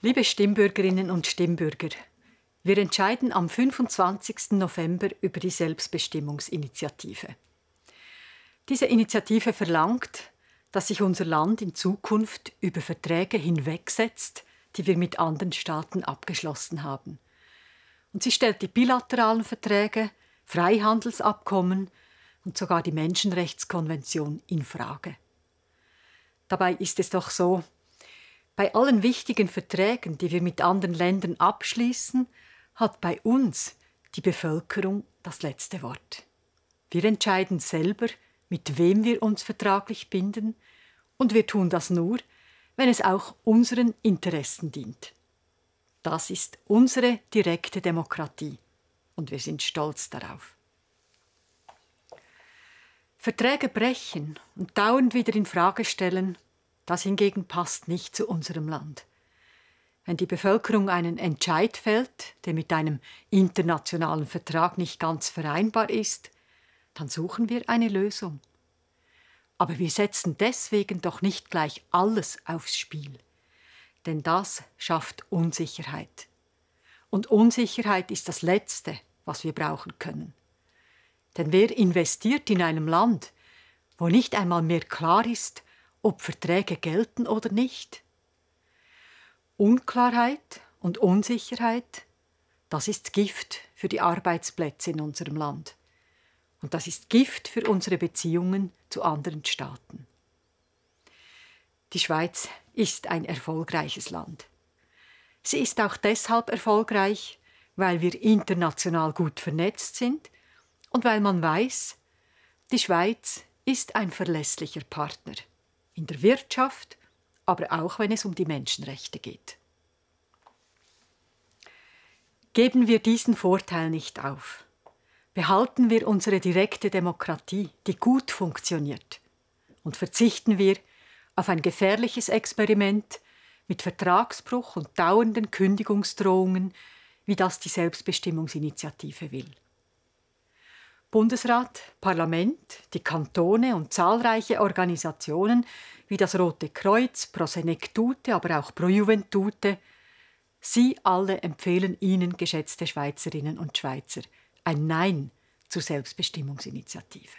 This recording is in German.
Liebe Stimmbürgerinnen und Stimmbürger, wir entscheiden am 25. November über die Selbstbestimmungsinitiative. Diese Initiative verlangt, dass sich unser Land in Zukunft über Verträge hinwegsetzt, die wir mit anderen Staaten abgeschlossen haben. Und sie stellt die bilateralen Verträge, Freihandelsabkommen und sogar die Menschenrechtskonvention in Frage. Dabei ist es doch so, bei allen wichtigen Verträgen, die wir mit anderen Ländern abschließen, hat bei uns die Bevölkerung das letzte Wort. Wir entscheiden selber, mit wem wir uns vertraglich binden, und wir tun das nur, wenn es auch unseren Interessen dient. Das ist unsere direkte Demokratie, und wir sind stolz darauf. Verträge brechen und dauernd wieder in Frage stellen das hingegen passt nicht zu unserem Land. Wenn die Bevölkerung einen Entscheid fällt, der mit einem internationalen Vertrag nicht ganz vereinbar ist, dann suchen wir eine Lösung. Aber wir setzen deswegen doch nicht gleich alles aufs Spiel, denn das schafft Unsicherheit. Und Unsicherheit ist das Letzte, was wir brauchen können. Denn wer investiert in einem Land, wo nicht einmal mehr klar ist, ob Verträge gelten oder nicht. Unklarheit und Unsicherheit, das ist Gift für die Arbeitsplätze in unserem Land. Und das ist Gift für unsere Beziehungen zu anderen Staaten. Die Schweiz ist ein erfolgreiches Land. Sie ist auch deshalb erfolgreich, weil wir international gut vernetzt sind und weil man weiß, die Schweiz ist ein verlässlicher Partner in der Wirtschaft, aber auch wenn es um die Menschenrechte geht. Geben wir diesen Vorteil nicht auf. Behalten wir unsere direkte Demokratie, die gut funktioniert, und verzichten wir auf ein gefährliches Experiment mit Vertragsbruch und dauernden Kündigungsdrohungen, wie das die Selbstbestimmungsinitiative will. Bundesrat, Parlament, die Kantone und zahlreiche Organisationen wie das Rote Kreuz, Pro Senectute, aber auch Pro Juventute, sie alle empfehlen Ihnen, geschätzte Schweizerinnen und Schweizer, ein Nein zur Selbstbestimmungsinitiative.